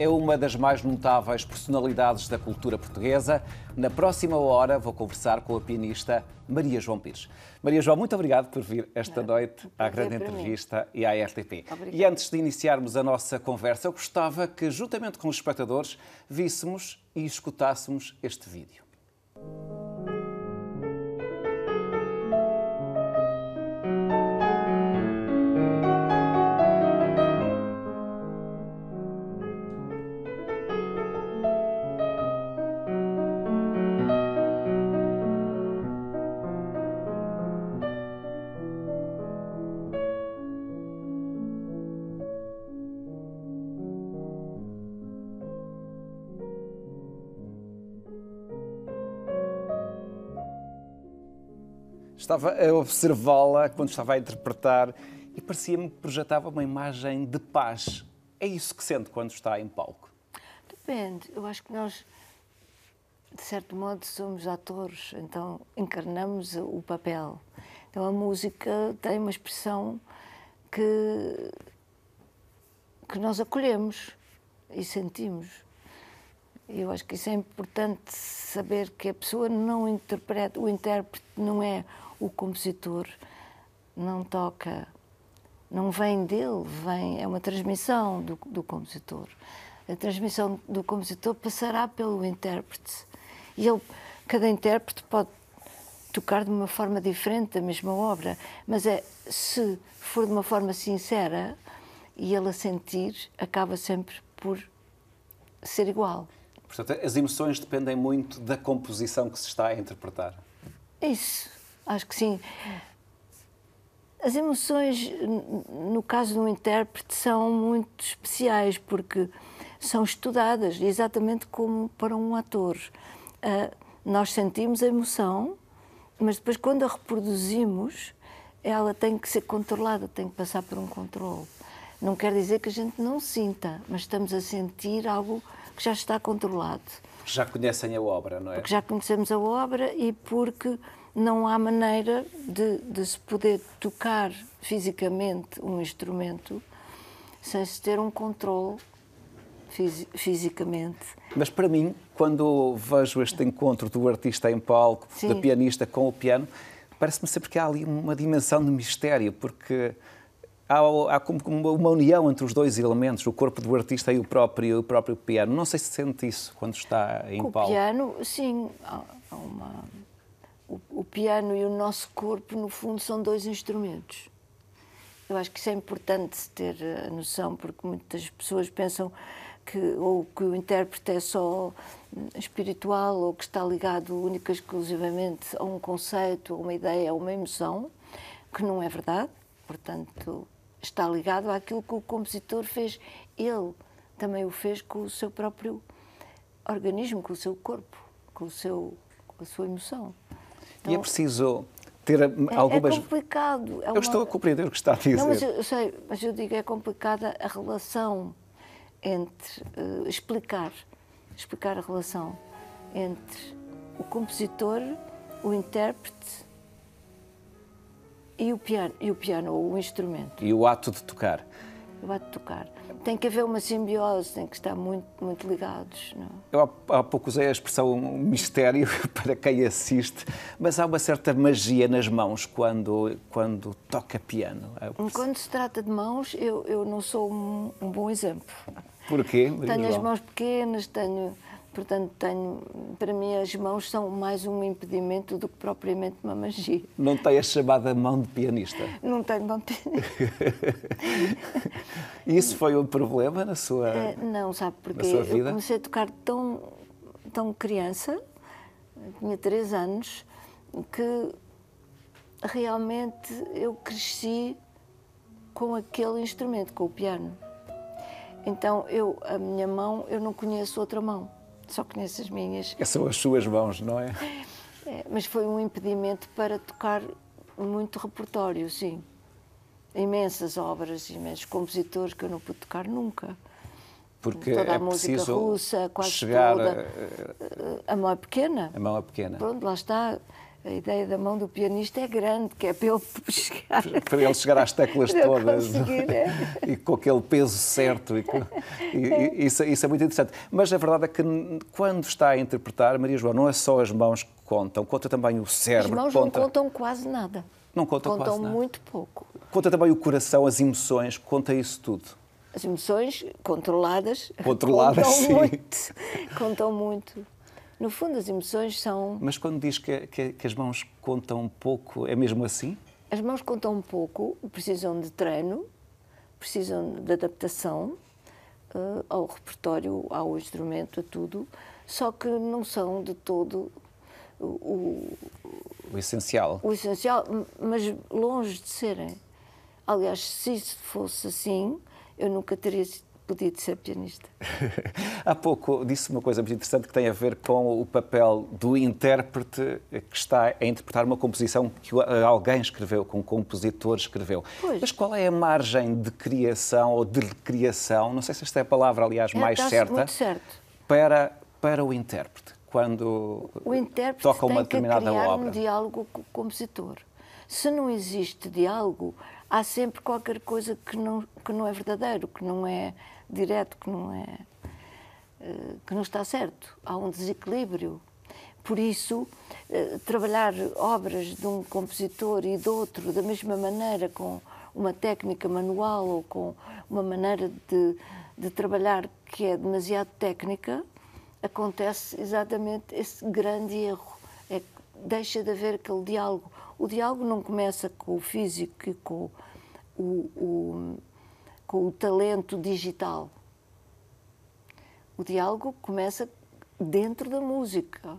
é uma das mais notáveis personalidades da cultura portuguesa. Na próxima hora vou conversar com a pianista Maria João Pires. Maria João, muito obrigado por vir esta noite à grande entrevista e à RTP. E antes de iniciarmos a nossa conversa, eu gostava que, juntamente com os espectadores, víssemos e escutássemos este vídeo. estava a observá-la, quando estava a interpretar, e parecia-me que projetava uma imagem de paz. É isso que sente quando está em palco? Depende. Eu acho que nós, de certo modo, somos atores, então encarnamos o papel. Então a música tem uma expressão que, que nós acolhemos e sentimos. Eu acho que isso é importante saber que a pessoa não interpreta, o intérprete não é o compositor não toca, não vem dele, vem é uma transmissão do, do compositor. A transmissão do compositor passará pelo intérprete. E ele, cada intérprete pode tocar de uma forma diferente a mesma obra, mas é se for de uma forma sincera e ele a sentir, acaba sempre por ser igual. Portanto, as emoções dependem muito da composição que se está a interpretar. É isso. Acho que sim. As emoções, no caso de um intérprete, são muito especiais porque são estudadas exatamente como para um ator. Uh, nós sentimos a emoção, mas depois, quando a reproduzimos, ela tem que ser controlada, tem que passar por um controle. Não quer dizer que a gente não sinta, mas estamos a sentir algo que já está controlado. Já conhecem a obra, não é? Porque já conhecemos a obra e porque não há maneira de, de, se poder tocar fisicamente um instrumento sem se ter um controle fisi fisicamente. Mas para mim, quando vejo este encontro do artista em palco, Sim. da pianista com o piano, parece-me sempre que há ali uma dimensão de mistério, porque há, há como uma união entre os dois elementos, o corpo do artista e o próprio, o próprio piano. Não sei se sente isso quando está em com palco. O piano, sim, há uma o, o piano e o nosso corpo, no fundo, são dois instrumentos. Eu acho que isso é importante ter a eh, noção, porque muitas pessoas pensam que ou que o intérprete é só hum, espiritual ou que está ligado única e exclusivamente a um conceito, a uma ideia, a uma emoção, que não é verdade. Portanto, está ligado àquilo que o compositor fez. Ele também o fez com o seu próprio organismo, com o seu corpo, com, o seu, com a sua emoção. Então, e é então, preciso ter algumas. É, é complicado. É uma... Eu estou a compreender o que está a dizer. Não, mas eu, eu sei, mas eu digo é complicada a relação entre uh, explicar, explicar a relação entre o compositor, o intérprete e o piano, e o piano ou o instrumento. E o ato de tocar. O ato de tocar tem que haver uma simbiose, tem que estar muito, muito ligados. Não? É? Eu há, há pouco usei a expressão mistério para quem assiste, mas há uma certa magia nas mãos quando, quando toca piano. É quando se trata de mãos, eu, eu não sou um, um bom exemplo. Porquê? tenho as mãos pequenas, tenho Portanto, tenho, para mim, as mãos são mais um impedimento do que propriamente uma magia. Não tem a chamada mão de pianista? Não tenho mão de pianista. Isso foi um problema na sua é, Não, sabe porque Eu comecei a tocar tão, tão criança, tinha três anos, que realmente eu cresci com aquele instrumento, com o piano. Então, eu, a minha mão, eu não conheço outra mão só conheço as minhas. É, são as suas mãos, não é? é mas foi um impedimento para tocar muito repertório, sim. Imensas obras, imensos compositores que eu não pude tocar nunca. Porque toda a é música russa, quase chegar toda. A... a mão é pequena. A mão é pequena. Pronto, lá está a ideia da mão do pianista é grande, que é para ele chegar. Para ele chegar às teclas todas. Né? e com aquele peso certo. E, com... e é. isso, isso, é muito interessante. Mas a verdade é que quando está a interpretar, Maria João, não é só as mãos que contam, conta também o cérebro. As mãos conta... não contam quase nada. Não contam, contam quase nada. muito pouco. Conta também o coração, as emoções, conta isso tudo. As emoções controladas, controladas contam sim. muito. Contam muito. No fundo, as emoções são. Mas quando diz que, que, que as mãos contam pouco, é mesmo assim? As mãos contam um pouco, precisam de treino, precisam de adaptação uh, ao repertório, ao instrumento, a tudo, só que não são de todo o, o, essencial. O essencial, mas longe de serem. Aliás, se isso fosse assim, eu nunca teria podia ser pianista. Há pouco disse uma coisa muito interessante que tem a ver com o papel do intérprete que está a interpretar uma composição que alguém escreveu, que um compositor escreveu. Pois. Mas qual é a margem de criação ou de recriação, não sei se esta é a palavra, aliás, é, mais certa, Para, para o intérprete, quando o intérprete toca uma determinada criar obra. um diálogo com o compositor. Se não existe diálogo, há sempre qualquer coisa que não, que não é verdadeiro, que não é direto que não é eh, que não está certo. Há um desequilíbrio. Por isso, eh, trabalhar obras de um compositor e de outro da mesma maneira, com uma técnica manual ou com uma maneira de, de trabalhar que é demasiado técnica, acontece exatamente esse grande erro. É deixa de haver aquele diálogo. O diálogo não começa com o físico e com o, o com o talento digital. O diálogo começa dentro da música.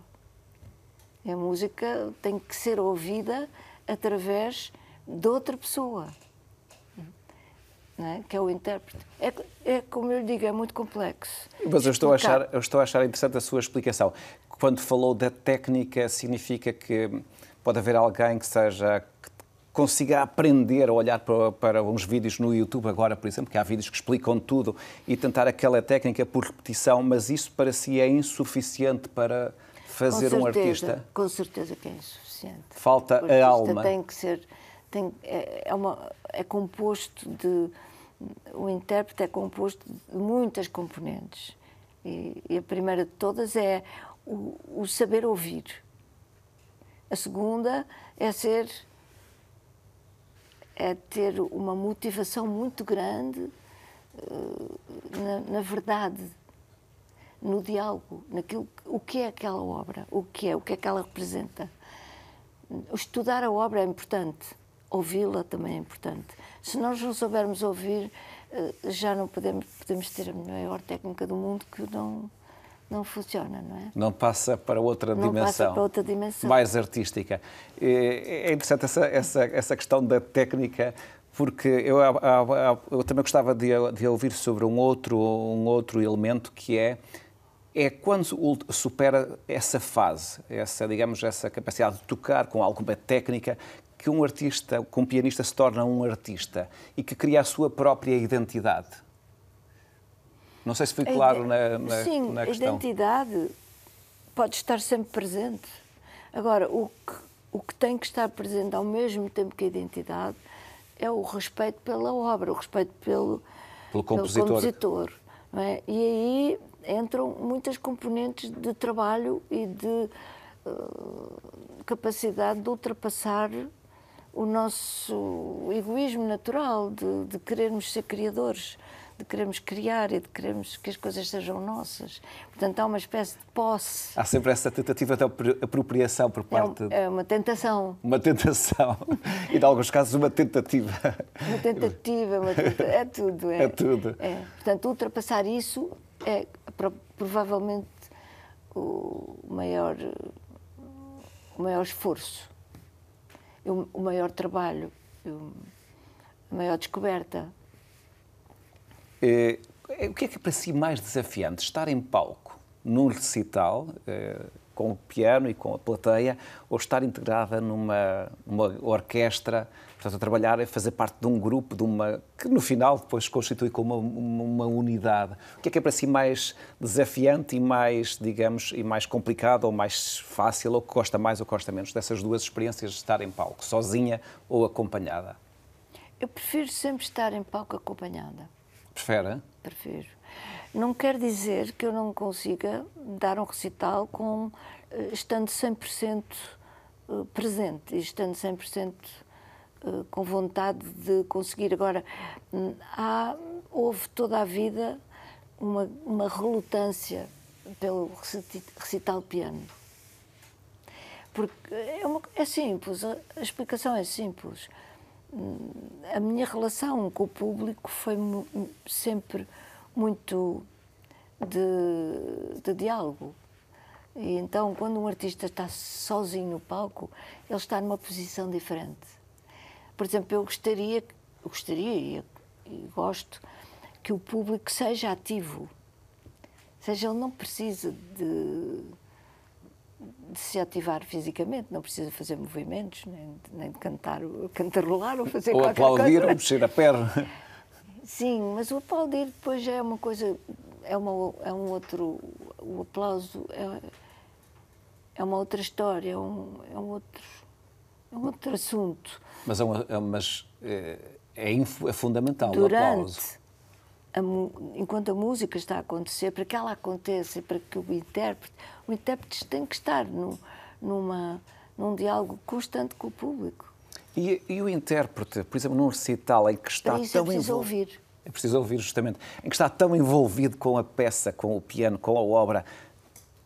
A música tem que ser ouvida através de outra pessoa, é? que é o intérprete. É, é, como eu digo, é muito complexo. Mas eu estou, a achar, eu estou a achar interessante a sua explicação. Quando falou da técnica, significa que pode haver alguém que seja que consiga aprender a olhar para, para, uns vídeos no YouTube agora, por exemplo, que há vídeos que explicam tudo e tentar aquela técnica por repetição, mas isso para si é insuficiente para fazer certeza, um artista? Com certeza que é insuficiente. Falta a alma. tem que ser... Tem, é, é, uma, é composto de... O intérprete é composto de muitas componentes. E, e a primeira de todas é o, o saber ouvir. A segunda é ser é ter uma motivação muito grande eh, na, na verdade, no diálogo, naquilo o que é aquela obra, o que é, o que é que ela representa. Estudar a obra é importante, ouvi-la também é importante. Se nós não soubermos ouvir, eh, já não podemos, podemos ter a melhor técnica do mundo que não não funciona, não é? Não passa para outra não dimensão. Passa para outra dimensão. Mais artística. É interessante essa, essa, essa questão da técnica, porque eu, eu também gostava de, de, ouvir sobre um outro, um outro elemento que é é quando supera essa fase, essa, digamos, essa capacidade de tocar com alguma técnica que um artista, com um pianista se torna um artista e que cria a sua própria identidade. Não sei se fui claro na, na, sim, na questão. Sim, a identidade pode estar sempre presente. Agora, o que, o que tem que estar presente ao mesmo tempo que a identidade é o respeito pela obra, o respeito pelo, pelo compositor. Pelo compositor é? E aí entram muitas componentes de trabalho e de uh, capacidade de ultrapassar o nosso egoísmo natural, de, de querermos ser criadores de queremos criar e de queremos que as coisas sejam nossas. Portanto, há uma espécie de posse. Há sempre essa tentativa de apropriação por parte. É, um, é uma tentação. Uma tentação. e, em alguns casos, uma tentativa. Uma tentativa, uma tenta... é tudo. É, é tudo. É. Portanto, ultrapassar isso é provavelmente o maior, o maior esforço, o maior trabalho, a maior descoberta. Eh, o que é que é para si mais desafiante? Estar em palco, num recital, eh, com o piano e com a plateia, ou estar integrada numa, numa orquestra, portanto, a trabalhar e fazer parte de um grupo, de uma que no final depois constitui como uma, uma, unidade. O que é que é para si mais desafiante e mais, digamos, e mais complicado ou mais fácil, ou que gosta mais ou gosta menos dessas duas experiências de estar em palco, sozinha ou acompanhada? Eu prefiro sempre estar em palco acompanhada. Prefere? Prefiro. Não quer dizer que eu não consiga dar um recital com eh, estando 100% eh, presente, estando 100% eh, com vontade de conseguir. Agora, hum, há, houve toda a vida uma, uma relutância pelo recital piano. Porque é, uma, é simples, a explicação é simples a minha relação com o público foi sempre muito de, de diálogo. E então, quando um artista está sozinho no palco, ele está numa posição diferente. Por exemplo, eu gostaria, eu gostaria e gosto que o público seja ativo. Ou seja, ele não precisa de de se ativar fisicamente, não precisa fazer movimentos, nem, nem de cantar, cantarolar ou fazer ou qualquer aplaudir, coisa. Ou aplaudir ou mexer a perna. Sim, mas o aplaudir depois é uma coisa, é, uma, é um outro, o aplauso é, é uma outra história, é um, é um, outro, é um outro assunto. Mas é, uma, é, mas é, é, é fundamental Durante, o aplauso a, enquanto a música está a acontecer, para que ela aconteça e para que o intérprete, o intérprete tem que estar no, numa, num diálogo constante com o público. E, e o intérprete, por exemplo, num recital em que está isso é tão é preciso envolvido, ouvir. É preciso ouvir, justamente. Em que está tão envolvido com a peça, com o piano, com a obra,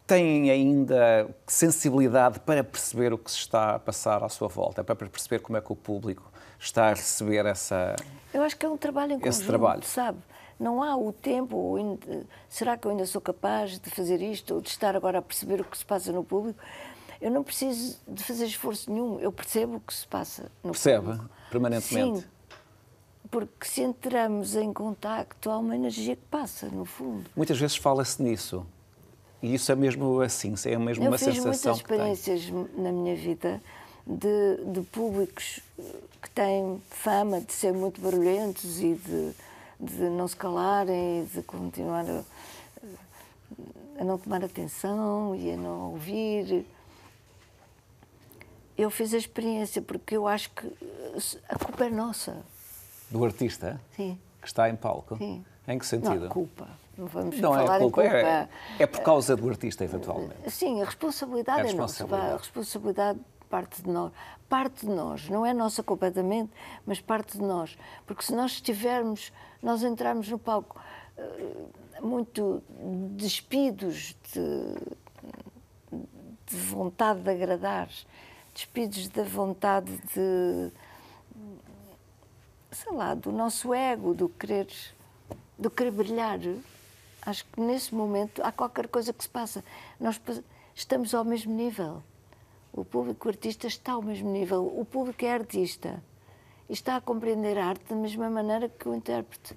tem ainda sensibilidade para perceber o que se está a passar à sua volta, para perceber como é que o público está a receber essa. Eu acho que é um trabalho em conjunto, trabalho. sabe? não há o tempo. Será que eu ainda sou capaz de fazer isto ou de estar agora a perceber o que se passa no público? Eu não preciso de fazer esforço nenhum. Eu percebo o que se passa no Percebe, público. Percebe permanentemente. Sim, porque se entramos em contacto, há uma energia que passa, no fundo. Muitas vezes fala-se nisso. E isso é mesmo assim, é mesmo eu uma sensação. Eu fiz muitas experiências na minha vida de, de públicos que têm fama de ser muito barulhentos e de de não se calarem, de continuar a, a não tomar atenção e a não ouvir. Eu fiz a experiência porque eu acho que a culpa é nossa. Do artista? Sim. Que está em palco? Sim. Em que sentido? Não, culpa. Não vamos não é falar é culpa, em culpa. É, é por causa do artista, eventualmente. Sim, a responsabilidade é, a responsabilidade. é nossa. A responsabilidade parte de nós. Parte de nós, não é nossa completamente, mas parte de nós. Porque se nós estivermos, nós entrarmos no palco eh, muito despidos de, de vontade de agradar, despidos da vontade de. sei lá, do nosso ego, do querer, do querer brilhar. Acho que nesse momento há qualquer coisa que se passa. Nós estamos ao mesmo nível. O público artista está ao mesmo nível. O público é artista e está a compreender a arte da mesma maneira que o intérprete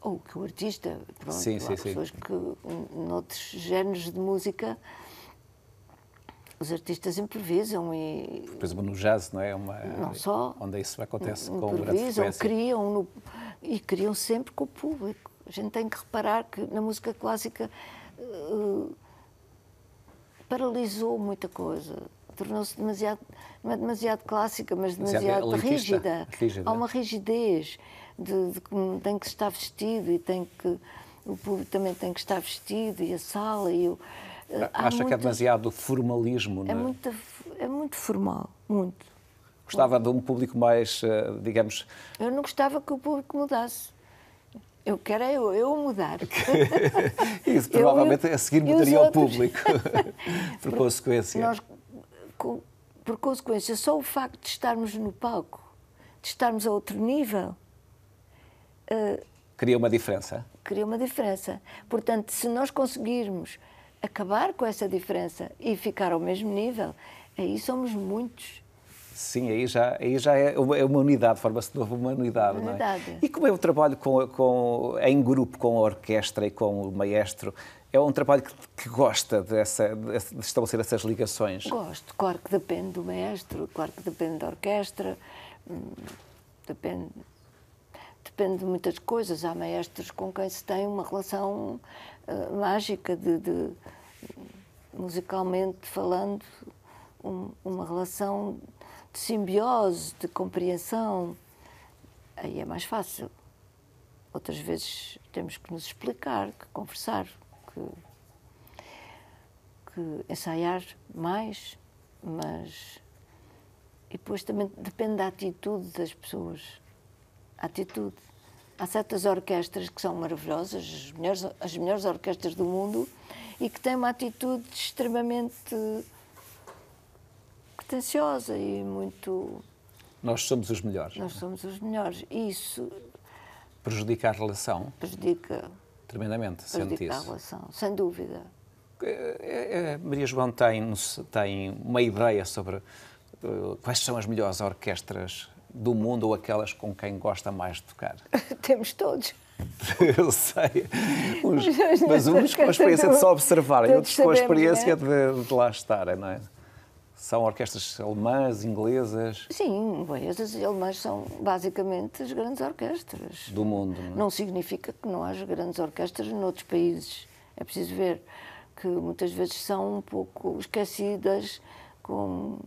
ou que o artista. Pronto, sim, há pessoas sim. que, noutros géneros de música, os artistas improvisam e. Por exemplo, no jazz, não é? é uma, não só. Onde isso acontece com grande Improvisam, criam no, e criam sempre com o público. A gente tem que reparar que na música clássica uh, paralisou muita coisa tornou-se demasiado, não é demasiado clássica, mas demasiado, demasiado rígida. rígida. Há uma rigidez de, de como tem que estar vestido e tem que o público também tem que estar vestido e a sala e o eh, Acha muito, que é demasiado formalismo, não é? É muito, é muito formal, muito. Gostava muito. de um público mais, eh, digamos. Eu não gostava que o público mudasse. Eu quero é eu, eu mudar. Isso, provavelmente eu, eu, a seguir mudaria o público, por consequência. Nós com, por consequência, só o facto de estarmos no palco, de estarmos a outro nível. Uh, cria uma diferença? Cria uma diferença. Portanto, se nós conseguirmos acabar com essa diferença e ficar ao mesmo nível, aí somos muitos. Sim, aí já, aí já é uma, é uma unidade, forma-se de novo uma unidade. unidade. Não é? E como é o trabalho com, com, em grupo, com a orquestra e com o maestro, é um trabalho que, que gosta dessa, de, estabelecer essas ligações? Gosto. Claro que depende do maestro, claro que depende da orquestra, hum, depende, depende de muitas coisas. Há maestros com quem se tem uma relação uh, mágica, de, de, musicalmente falando, um, uma relação de simbiose, de compreensão. Aí é mais fácil. Outras vezes temos que nos explicar, que conversar que, que ensaiar mais, mas. E depois também depende da atitude das pessoas. A atitude. Há certas orquestras que são maravilhosas, as melhores, as melhores orquestras do mundo, e que têm uma atitude extremamente pretensiosa e muito. Nós somos os melhores. Nós é? somos os melhores. E isso. Prejudica a relação? Prejudica Tremendamente, sente isso. relação, sem dúvida. É, é, é, Maria João tem, tem uma ideia sobre uh, quais são as melhores orquestras do mundo ou aquelas com quem gosta mais de tocar? Temos todos. Eu sei, uns, mas uns com a experiência de só observar, outros com a experiência né? de, de lá estar, não é? São orquestras alemãs, inglesas? Sim, inglesas e alemãs são basicamente as grandes orquestras. Do mundo, não, é? não significa que não haja grandes orquestras noutros países. É preciso ver que muitas vezes são um pouco esquecidas com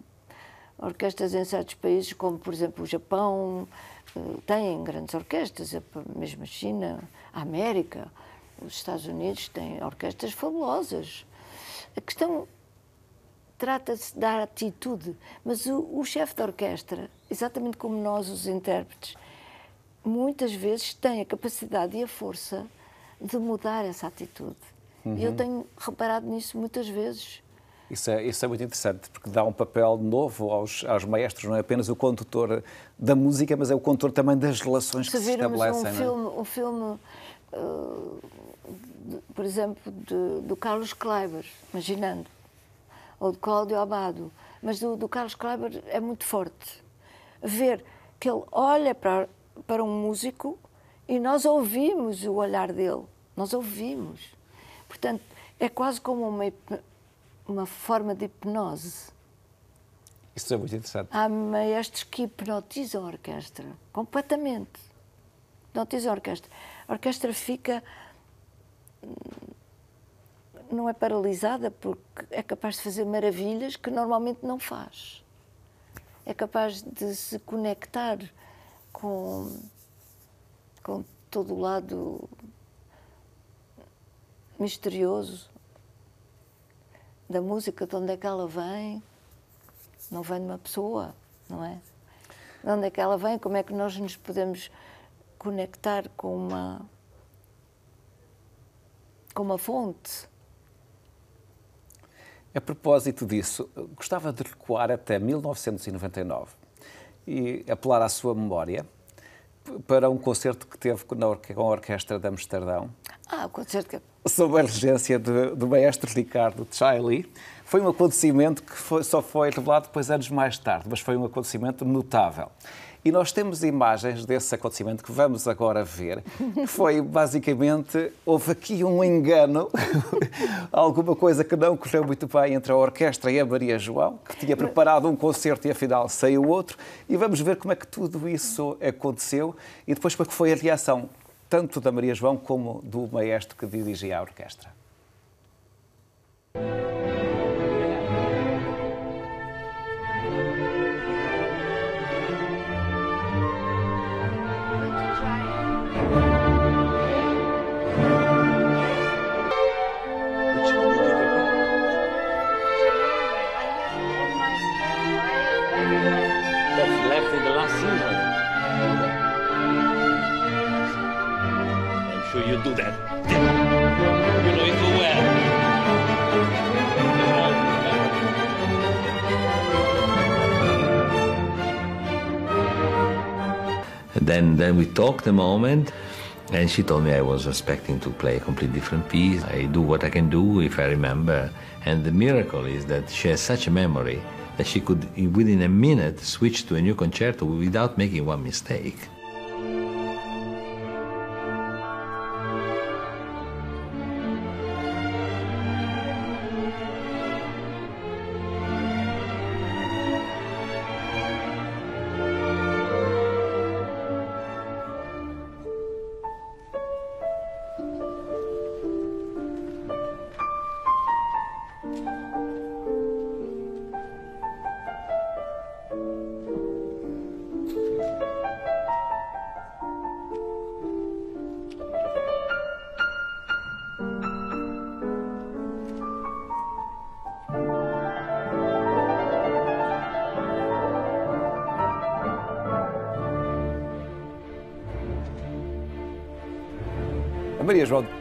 orquestras em certos países, como por exemplo o Japão, eh, têm grandes orquestras, mesmo a China, a América, os Estados Unidos têm orquestras fabulosas. A questão trata-se da atitude. Mas o, o chefe de orquestra, exatamente como nós, os intérpretes, muitas vezes tem a capacidade e a força de mudar essa atitude. Uhum. E eu uhum. tenho reparado nisso muitas vezes. Isso é, isso é muito interessante, porque dá um papel novo aos, aos maestros, não é apenas o condutor da música, mas é o condutor também das relações se que se estabelecem. É? Um filme, é? um filme uh, de, por exemplo, de, do Carlos Kleiber, imaginando, ou de Cláudio Abado, mas do, do Carlos Kleiber é muito forte. Ver que ele olha para, para um músico e nós ouvimos o olhar dele, nós ouvimos. Portanto, é quase como uma, uma forma de hipnose. Isso é muito interessante. Há maestros que hipnotizam a orquestra, completamente. Hipnotizam a orquestra. A orquestra fica não é paralisada porque é capaz de fazer maravilhas que normalmente não faz. É capaz de se conectar com, com todo o lado misterioso da música, de onde é que ela vem. Não vem de uma pessoa, não é? De onde é que ela vem? Como é que nós nos podemos conectar com uma com uma fonte a propósito disso, gostava de recuar até 1999 e apelar à sua memória para um concerto que teve com a Orquestra de Amsterdão. Ah, o concerto que... Sob a regência de, do maestro Ricardo Chailly. Foi um acontecimento que foi, só foi revelado depois anos mais tarde, mas foi um acontecimento notável. E nós temos imagens desse acontecimento que vamos agora ver, que foi basicamente, houve aqui um engano, alguma coisa que não correu muito bem entre a orquestra e a Maria João, que tinha preparado um concerto e afinal saiu outro, e vamos ver como é que tudo isso aconteceu e depois é que foi a reação tanto da Maria João como do maestro que dirigia a orquestra. then we talked a moment. And she told me I was expecting to play a completely different piece. I do what I can do if I remember. And the miracle is that she has such a memory that she could, within a minute, switch to a new concerto without making one mistake.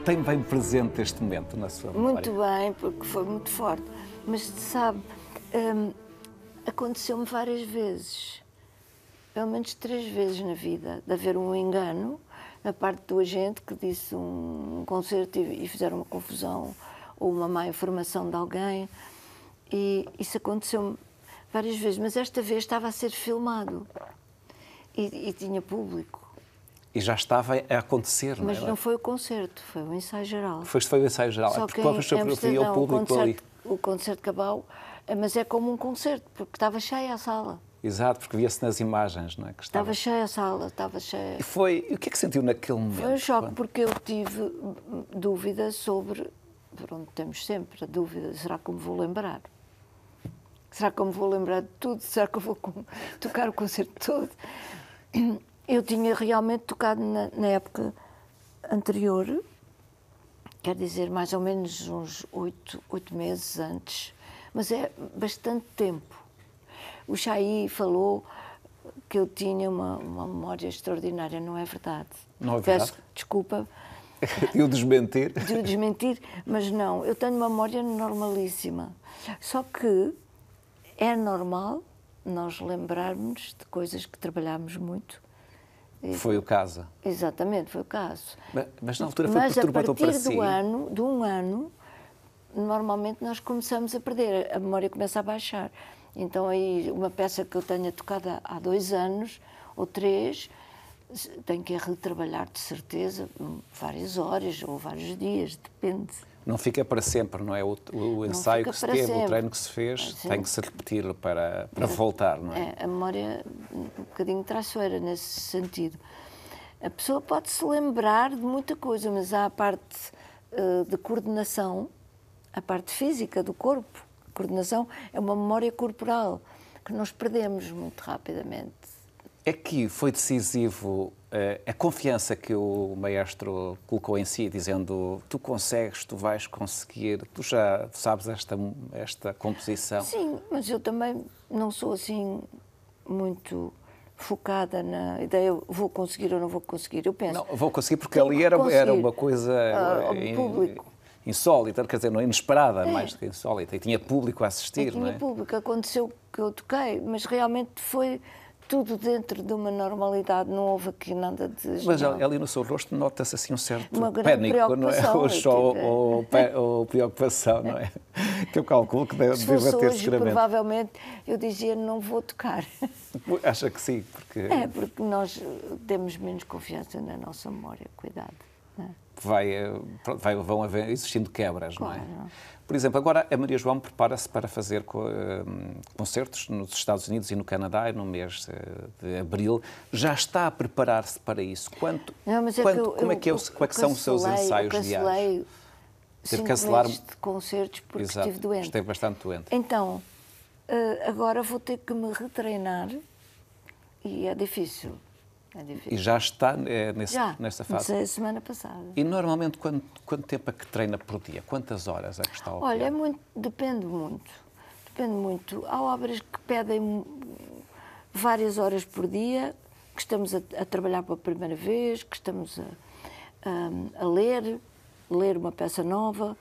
tem bem presente este momento na sua memória? Muito bem, porque foi muito forte. Mas sabe, hum, aconteceu-me várias vezes, pelo menos três vezes na vida, de haver um engano na parte do agente que disse um concerto e, e fizeram uma confusão ou uma má informação de alguém. E isso aconteceu-me várias vezes, mas esta vez estava a ser filmado e, e tinha público e já estava a acontecer. Mas não, é? não foi o concerto, foi o ensaio geral. Foi, foi o ensaio geral, Só é porque houve choreografia ao público o concerto, ali. O concerto Cabal, eh, mas é como um concerto, porque estava cheia a sala. Exato, porque via-se nas imagens, não é? Que estava... estava cheia a sala, estava cheia. E foi, o que é que sentiu naquele momento? Foi um choque, quando... porque eu tive dúvida sobre, pronto, temos sempre a dúvida, será que me vou lembrar? Será que eu me vou lembrar de tudo? Será que eu vou tocar o concerto todo? Eu tinha realmente tocado na, na época anterior, quer dizer, mais ou menos uns oito, oito meses antes, mas é bastante tempo. O Chai falou que eu tinha uma, uma memória extraordinária, não é verdade? Não é verdade? Peço desculpa. de o desmentir? De o desmentir, mas não, eu tenho uma memória normalíssima. Só que é normal nós lembrarmos de coisas que trabalhámos muito foi o caso. Exatamente, foi o caso. Mas, mas na altura foi mas perturbador para si? Mas a partir do ano, de um ano, normalmente nós começamos a perder, a memória começa a baixar. Então aí uma peça que eu tenha tocado há dois anos ou três, tenho que retrabalhar de certeza hum, várias horas ou vários dias, depende não fica para sempre, não é? O, o ensaio que se teve, sempre. o treino que se fez, Sim. É tem que se repetir para, é. para voltar, não é? é? A memória é um bocadinho traiçoeira nesse sentido. A pessoa pode se lembrar de muita coisa, mas há a parte uh, de coordenação, a parte física do corpo. A coordenação é uma memória corporal que nós perdemos muito rapidamente. É que foi decisivo eh, a confiança que o maestro colocou em si, dizendo tu consegues, tu vais conseguir, tu já sabes esta, esta composição. Sim, mas eu também não sou assim muito focada na ideia vou conseguir ou não vou conseguir. Eu penso. Não, vou conseguir porque ali era, era uma coisa. Uh, in, público. Insólita, quer dizer, não é inesperada, é. mais do que insólita. E tinha público a assistir, tinha não é? público, aconteceu que eu toquei, mas realmente foi tudo dentro de uma normalidade, não houve aqui nada de. Mas ali, no seu rosto nota-se assim um certo pânico, não é? Ou, tipo... ou, é. ou, preocupação, não é? Que eu calculo que deve, ter hoje, provavelmente eu dizia não vou tocar. Acha que sim? Porque... É, porque nós temos menos confiança na nossa memória, cuidado. Não é? vai, eh, vai, vão haver, existindo quebras, claro. não é? Por exemplo, agora a Maria João prepara-se para fazer eh, concertos nos Estados Unidos e no Canadá no mês eh, de abril. Já está a preparar-se para isso? Quanto, não, é quanto eu, como é que, é eu, é que são os seus ensaios eu diários? Teve cancelar de concertos porque Exato, estive doente. Esteve bastante doente. Então, agora vou ter que me retreinar e é difícil é E já está é, nesse, já, nessa fase? Já, semana passada. E normalmente quanto, quanto tempo é que treina por dia? Quantas horas é que está ao Olha, é muito, depende muito. Depende muito. Há obras que pedem várias horas por dia, que estamos a, a trabalhar pela primeira vez, que estamos a, a, hum, a ler, ler uma peça nova.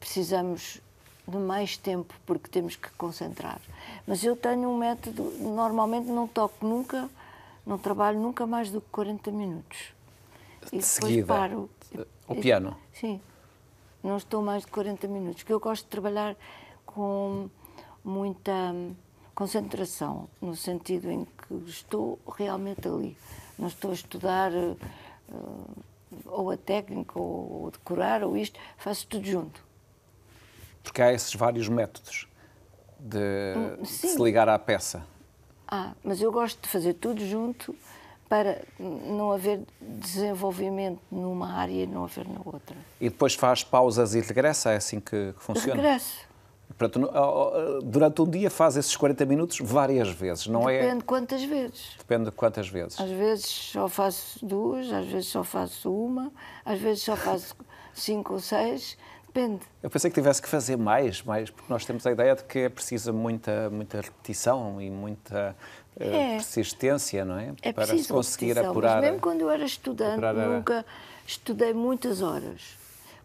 Precisamos de mais tempo porque temos que concentrar. Mas eu tenho um método, normalmente não toco nunca não trabalho nunca mais do que 40 minutos. De e seguida? Paro. O piano? Sim. Não estou mais de 40 minutos, que eu gosto de trabalhar com muita concentração, no sentido em que estou realmente ali. Não estou a estudar uh, ou a técnica ou, ou decorar ou isto, faço tudo junto. Porque há esses vários métodos de, hum, de se ligar à peça. Ah, mas eu gosto de fazer tudo junto para não haver desenvolvimento numa área e não haver na outra. E depois faz pausas e regressa? É assim que funciona? Regresso. durante um dia faz esses 40 minutos várias vezes, não Depende é? Depende quantas vezes. Depende de quantas vezes. Às vezes só faço duas, às vezes só faço uma, às vezes só faço cinco ou seis, Depende. Eu pensei que tivesse que fazer mais, mais, porque nós temos a ideia de que é precisa muita, muita repetição e muita uh, é. persistência, não é? é Para conseguir apurar. Mas mesmo quando eu era estudante, a... nunca estudei muitas horas,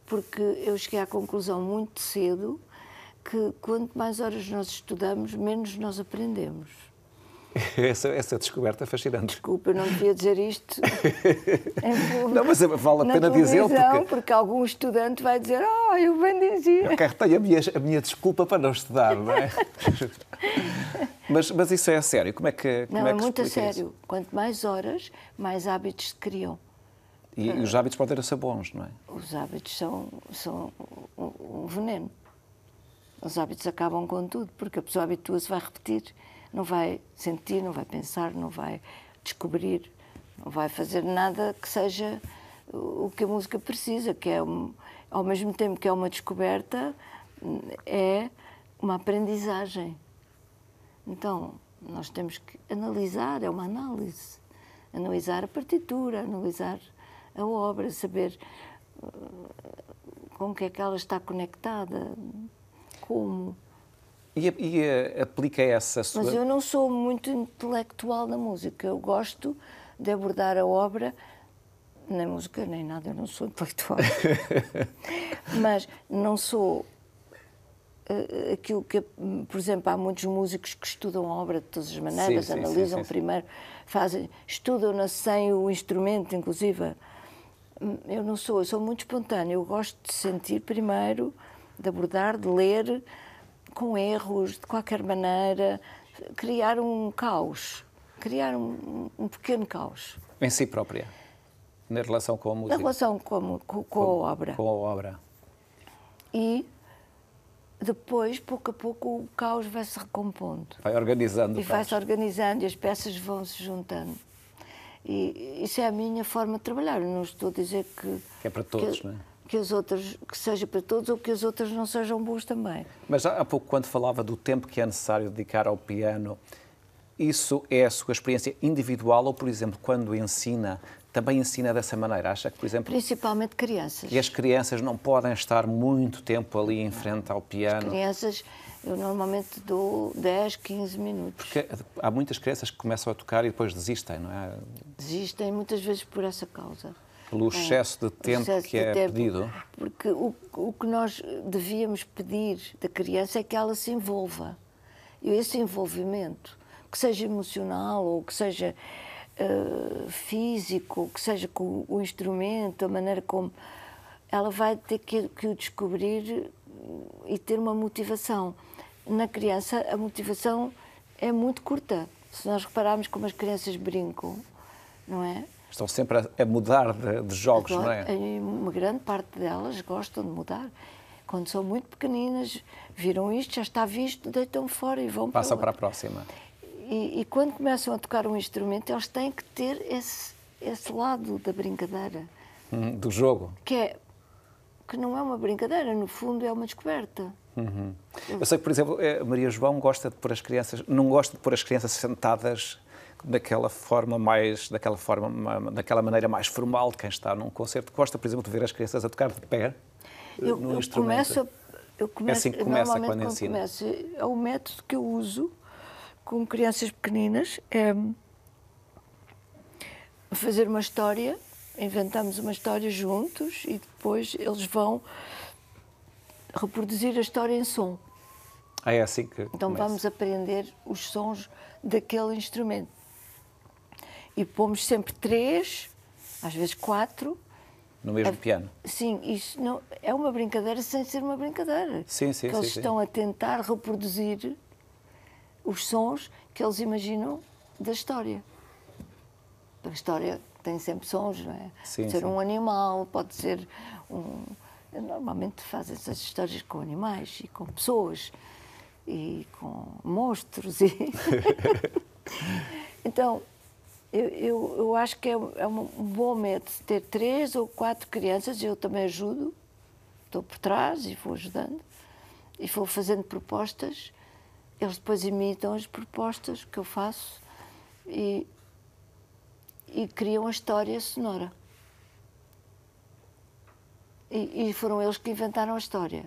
porque eu cheguei à conclusão muito cedo que quanto mais horas nós estudamos, menos nós aprendemos. Essa, essa descoberta é fascinante. Desculpa, eu não devia dizer isto. é não, mas é, vale a pena dizer Porque... porque algum estudante vai dizer, oh, eu bem dizia. Eu tenho a minha, a minha desculpa para não estudar, não é? mas, mas isso é a sério? Como é que Não, como é, é, que é muito a sério. Isso? Quanto mais horas, mais hábitos se criam. E, e, os ah. hábitos podem ser bons, não é? Os hábitos são, são um veneno. Os hábitos acabam com tudo, porque a pessoa habitua-se, vai repetir não vai sentir, não vai pensar, não vai descobrir, não vai fazer nada que seja o que a música precisa, que é ao mesmo tempo que é uma descoberta, é uma aprendizagem. Então, nós temos que analisar, é uma análise. Analisar a partitura, analisar a obra, saber eh, com que é que ela está conectada, como. E, e aplica essa sua... Mas eu não sou muito intelectual na música. Eu gosto de abordar a obra, nem música nem nada, eu não sou intelectual. Mas não sou uh, aquilo que, por exemplo, há muitos músicos que estudam a obra de todas as maneiras, sim, sim, analisam sim, primeiro, fazem, estudam-na sem o instrumento, inclusive. Eu não sou, eu sou muito espontânea. Eu gosto de sentir primeiro, de abordar, de ler com erros, de qualquer maneira, criar um caos, criar um, um pequeno caos. Em si própria, na relação com a música? Na relação com, com, com a obra. Com a obra. E depois, pouco a pouco, o caos vai se recompondo. Vai organizando. E vai-se organizando e as peças vão se juntando. E isso é a minha forma de trabalhar. não estou a dizer que. Que é para todos, que, não é? que os outros que seja para todos ou que as outras não sejam boas também. Mas há pouco quando falava do tempo que é necessário dedicar ao piano, isso é a sua experiência individual ou, por exemplo, quando ensina, também ensina dessa maneira? Acha que, por exemplo. Principalmente crianças. E as crianças não podem estar muito tempo ali em frente ao piano? As crianças, eu normalmente dou 10, 15 minutos. Porque há muitas crianças que começam a tocar e depois desistem, não é? Desistem muitas vezes por essa causa. Pelo é, excesso de tempo excesso que de é tempo, pedido? Porque o, o que nós devíamos pedir da criança é que ela se envolva. E esse envolvimento, que seja emocional ou que seja uh, físico, que seja com o instrumento, a maneira como. Ela vai ter que, que o descobrir eh, e ter uma motivação. Na criança, a motivação é muito curta. Se nós repararmos como as crianças brincam, não é? Estão sempre a, a mudar de, de jogos, Agora, não é? Uma grande parte delas gostam de mudar. Quando são muito pequeninas, viram isto, já está visto, deitam fora e vão Passa para, para a próxima. E, e, quando começam a tocar um instrumento, eles têm que ter esse, esse lado da brincadeira. Hum, do jogo. Que, é, que não é uma brincadeira, no fundo é uma descoberta. Uhum. Eu sei que, por exemplo, a eh, Maria João gosta de pôr as crianças, não gosta de pôr as crianças sentadas daquela forma mais, daquela forma, daquela maneira mais formal de quem está num concerto. Gosta, por exemplo, de ver as crianças a tocar de pé eh, eu, no eu instrumento. Começo, eu começo, é assim que começa quando, quando começa é o método que eu uso com crianças pequeninas é fazer uma história, inventamos uma história juntos e depois eles vão reproduzir a história em som. Ah, é assim que. Então começa. vamos aprender os sons daquele instrumento e pomos sempre três, às vezes quatro. No mesmo a... piano? Sim, isso não, é uma brincadeira sem ser uma brincadeira. Sim, sim, que eles sim, estão a tentar reproduzir os sons que eles imaginam da história. A história tem sempre sons, não é? Sim, pode ser sim. um animal, pode ser um. Normalmente fazem essas histórias com animais e com pessoas e com monstros e. então eu, eu, eu acho que é, é um bom método ter três ou quatro crianças, eu também ajudo, estou por trás e vou ajudando, e vou fazendo propostas. Eles depois imitam as propostas que eu faço e, e criam a história sonora. E, e, foram eles que inventaram a história.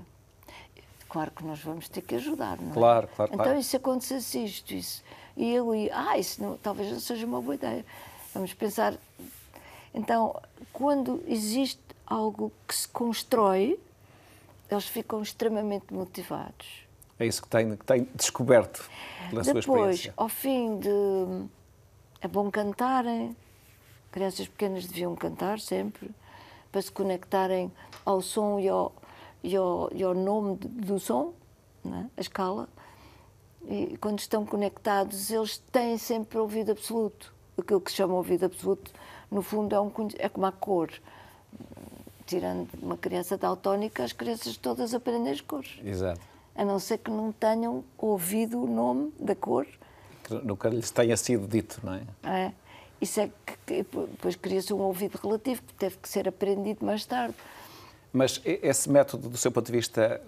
Claro que nós vamos ter que ajudar, não é? Claro, claro. Então, e se acontecesse isto, isso, e ele, ah, isso não, talvez não seja uma boa ideia. Vamos pensar. Então, quando existe algo que se constrói, eles ficam extremamente motivados. É isso que tem, que tem descoberto pela Depois, sua Depois, ao fim de. É bom cantarem. Crianças pequenas deviam cantar sempre, para se conectarem ao som e ao, e ao, e ao nome do som, é? a escala e quando estão conectados, eles têm sempre ouvido absoluto. Aquilo que se chama ouvido absoluto, no fundo, é, um, é como a cor. Tirando uma criança daltónica, as crianças todas aprendem as cores. Exato. A não ser que não tenham ouvido o nome da cor. Que nunca lhes tenha sido dito, não é? É. Isso é que depois cria-se um ouvido relativo que teve que ser aprendido mais tarde. Mas esse método, do seu ponto de vista,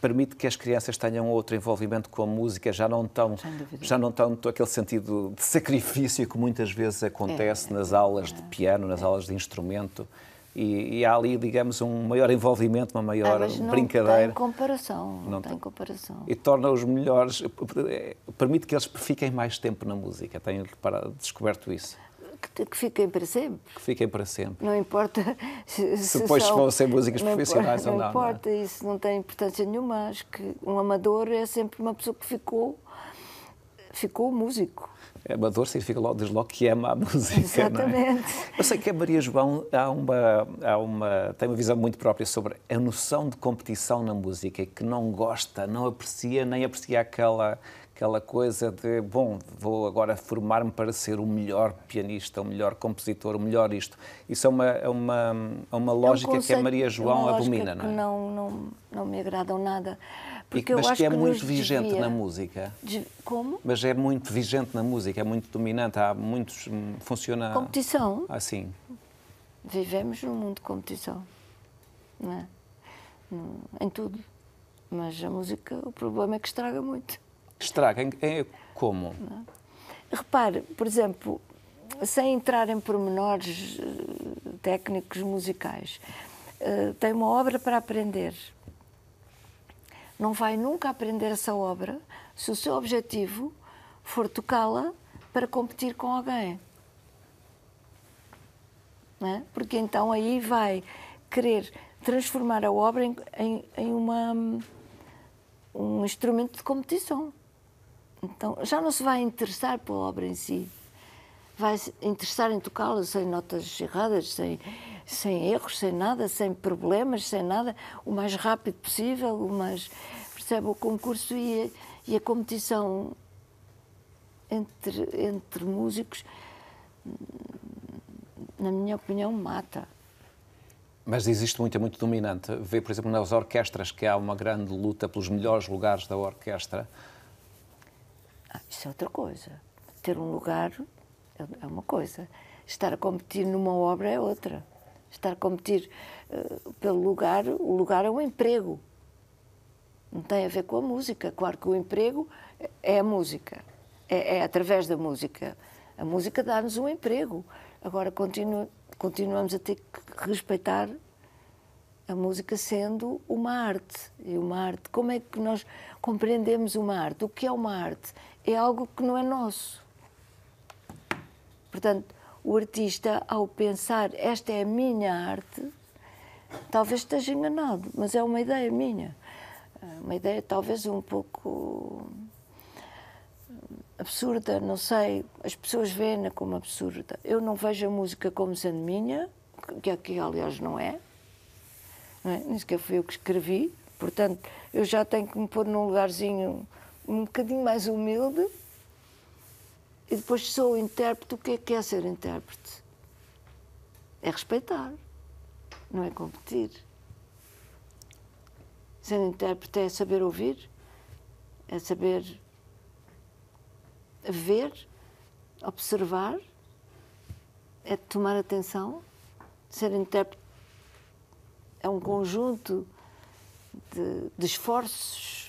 permite que as crianças tenham outro envolvimento com a música, já não estão, já não tão aquele sentido de sacrifício que muitas vezes acontece é, nas aulas é, de piano, nas é. aulas de instrumento. E, e, há ali, digamos, um maior envolvimento, uma ah, maior ah, não brincadeira. Tem comparação, não, não tem comparação. E torna-os melhores, eh, permite que eles fiquem mais tempo na música. Tenho descoberto isso que, que, fiquem para sempre. Que fiquem para sempre. Não importa se, se depois são, vão ser músicas não profissionais ou não. Não é? importa, não isso não tem importância nenhuma. Acho que um amador é sempre uma pessoa que ficou, ficou músico. É amador significa logo, diz logo que ama a música. É? Exatamente. É? Eu sei que a Maria João há uma, há uma, tem uma visão muito própria sobre a noção de competição na música, que não gosta, não aprecia, nem aprecia aquela, aquela coisa de, bom, vou agora formar-me para ser o melhor pianista, o melhor compositor, o melhor isto. Isso é uma, é uma, é uma lógica é um conceito, que a Maria é João é abomina, não é? Não, não, não me agradam nada. Porque e, mas que é que muito vigente devia... na música. De... Como? Mas é muito vigente na música, é muito dominante, há muitos. Hum, funciona. Competição? Assim. Vivemos num mundo de competição. Não é? Em tudo. Mas a música, o problema é que estraga muito. Estraga em, é como? Repare, por exemplo, sem entrar em pormenores eh, técnicos musicais, eh, tem uma obra para aprender. Não vai nunca aprender essa obra se o seu objetivo for tocá-la para competir com alguém. É? Porque então aí vai querer transformar a obra em, em, em uma, hum, um instrumento de competição. Então, já não se vai interessar pela obra em si. Vai se interessar em tocá-la sem notas erradas, sem, sem erros, sem nada, sem problemas, sem nada, o mais rápido possível, o mais. Percebe? O concurso e a, e a competição entre, entre músicos, na minha opinião, mata. Mas existe muito, é muito dominante. Vê, por exemplo, nas orquestras que há uma grande luta pelos melhores lugares da orquestra. Ah, isso é outra coisa. Ter um lugar é, é uma coisa. Estar a competir numa obra é outra. Estar a competir uh, pelo lugar, o lugar é um emprego. Não tem a ver com a música. Claro que o emprego é a música, é, é através da música. A música dá-nos um emprego. Agora continu, continuamos a ter que respeitar a música sendo uma arte. E uma arte, como é que nós compreendemos uma arte? O que é uma arte? é algo que não é nosso. Portanto, o artista, ao pensar esta é a minha arte, talvez esteja enganado, mas é uma ideia minha. É uma ideia talvez um pouco eh, absurda, não sei. As pessoas veem-na como absurda. Eu não vejo a música como sendo minha, que aqui, aliás, não é. é? Nem sequer fui eu que escrevi. Portanto, eu já tenho que me pôr num lugarzinho um bocadinho mais humilde e depois sou intérprete. O que é que é ser intérprete? É respeitar, não é competir. Ser intérprete é saber ouvir, é saber ver, observar, é tomar atenção. Ser intérprete é um conjunto de, de esforços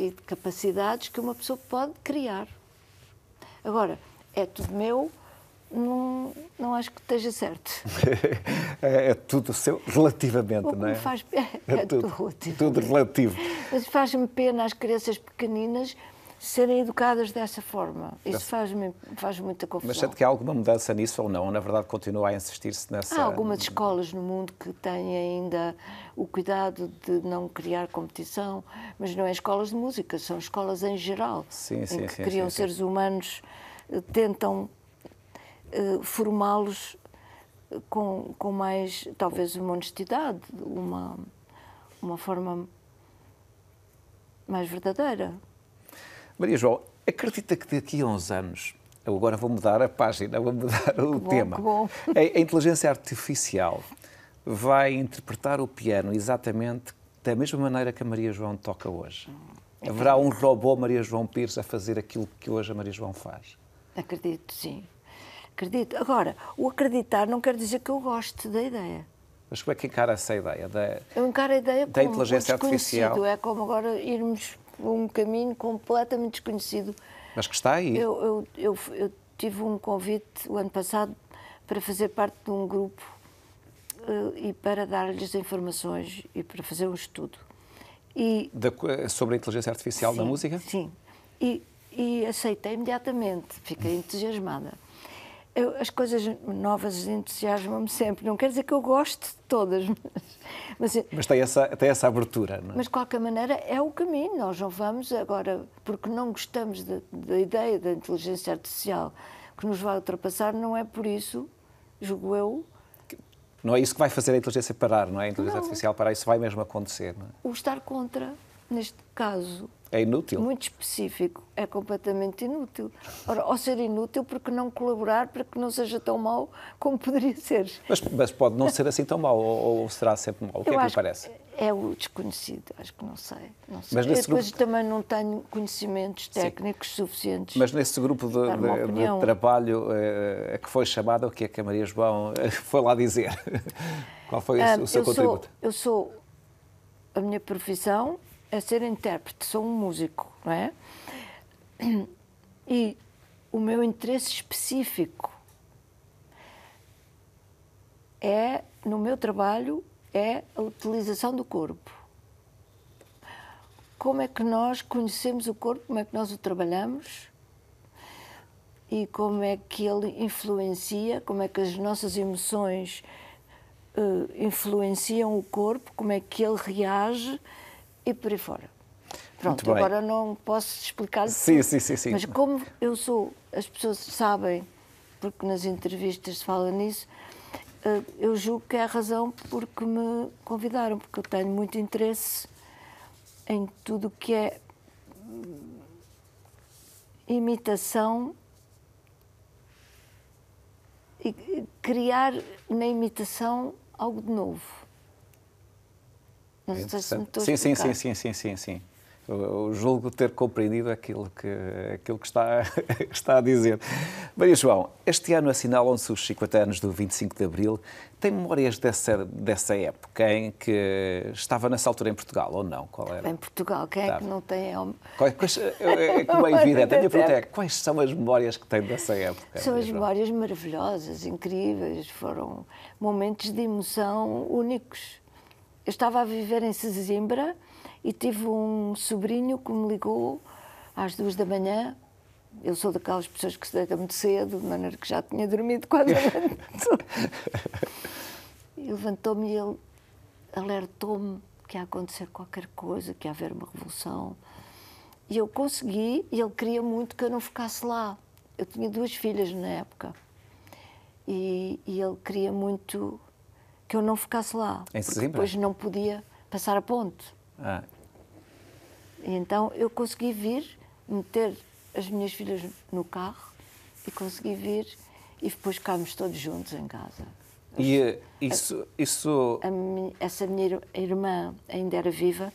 e de capacidades que uma pessoa pode criar. Agora, é tudo meu, não, não acho que esteja certo. é, é tudo seu, relativamente, não é? Faz, é, é, é tudo, tudo relativo. Tudo relativo. Mas faz-me pena as crianças pequeninas serem educadas dessa forma. Isso faz, faz muita confusão. Mas sente que há alguma mudança nisso ou não? Na verdade, continua a insistir-se nessa. Há algumas escolas no mundo que têm ainda o cuidado de não criar competição, mas não é escolas de música, são escolas em geral. Sim, sim, em que sim, criam sim, seres sim. humanos, eh, tentam eh, formá-los eh, com, com mais, talvez, uma honestidade, uma, uma forma mais verdadeira. Maria João, acredita que daqui a uns anos, eu agora vou mudar a página, vou mudar o bom, tema, a, a inteligência artificial vai interpretar o piano exatamente da mesma maneira que a Maria João toca hoje? Hum, Haverá um robô Maria João Pires a fazer aquilo que hoje a Maria João faz? Acredito, sim. Acredito. Agora, o acreditar não quer dizer que eu goste da ideia. Mas como é que encara essa ideia? Da, eu encaro a ideia da como inteligência artificial. É como agora irmos um caminho completamente desconhecido. Mas que está aí. Eu, eu, eu, eu tive um convite o ano passado para fazer parte de um grupo uh, e para dar-lhes informações e para fazer um estudo. E, da, sobre a inteligência artificial sim, da música? Sim. E, e aceitei imediatamente, fiquei entusiasmada. Eu, as coisas novas entusiasmam-me sempre. Não quer dizer que eu goste de todas, mas. Mas, mas tem, essa, tem essa abertura, não é? Mas, de qualquer maneira, é o caminho. Nós não vamos agora, porque não gostamos da, ideia da inteligência artificial que nos vai ultrapassar, não é por isso, julgo eu. Não é isso que vai fazer a inteligência parar, não é? A inteligência não. artificial parar, isso vai mesmo acontecer, não é? O estar contra, neste caso, é inútil. Muito específico. É completamente inútil. Ora, ao ser inútil, porque não colaborar para que não seja tão mau como poderia ser? Mas, mas pode não ser assim tão mau, ou, ou, será sempre mau? O que é Eu é que lhe parece? É o desconhecido, acho que não sei. Não sei. Mas nesse grupo... Depois também não tenho conhecimentos técnicos Sim. suficientes. Mas nesse grupo de, de, de trabalho é, que foi chamada, o que é que a Maria João eh, foi lá dizer? Qual foi ah, o seu eu contributo? Sou, eu sou a minha profissão, a ser intérprete, sou um músico, não é? E o meu interesse específico é, no meu trabalho, é a utilização do corpo. Como é que nós conhecemos o corpo, como é que nós o trabalhamos e como é que ele influencia, como é que as nossas emoções uh, influenciam o corpo, como é que ele reage e por aí fora. Pronto, agora não posso explicar. Sim, sim, sim, sim. Mas como eu sou, as pessoas sabem, porque nas entrevistas se fala nisso, eh, eu julgo que é a razão porque me convidaram, porque eu tenho muito interesse em tudo o que é hum, imitação e criar na imitação algo de novo mas é sim, sim, sim, sim, sim, sim, O Eu julgo ter compreendido aquilo que, aquilo que está, está a dizer. Maria João, este ano assinalam-se os 50 anos do 25 de Abril. Tem memórias dessa, dessa época em que estava nessa altura em Portugal ou não? Qual era? Em Portugal, quem estava. é que não tem? Quais, é, é, é, é, como é evidente, a minha pergunta é: quais são as memórias que tem dessa época? São as memórias maravilhosas, incríveis, foram momentos de emoção únicos eu estava a viver em Sesimbra e tive um sobrinho que me ligou às duas da manhã. Eu sou daquelas pessoas que se deitam muito cedo, de maneira que já tinha dormido quase a noite. levantou-me e ele alertou-me que ia acontecer qualquer coisa, que ia haver uma revolução. E eu consegui, e ele queria muito que eu não ficasse lá. Eu tinha duas filhas na época. E, e ele queria muito que eu não ficasse lá. É em depois não podia passar a ponte. Ah. E então eu consegui vir, meter as minhas filhas no carro e consegui vir e depois ficámos todos juntos em casa. E eh, isso. A, isso... A essa minha irmã ainda era viva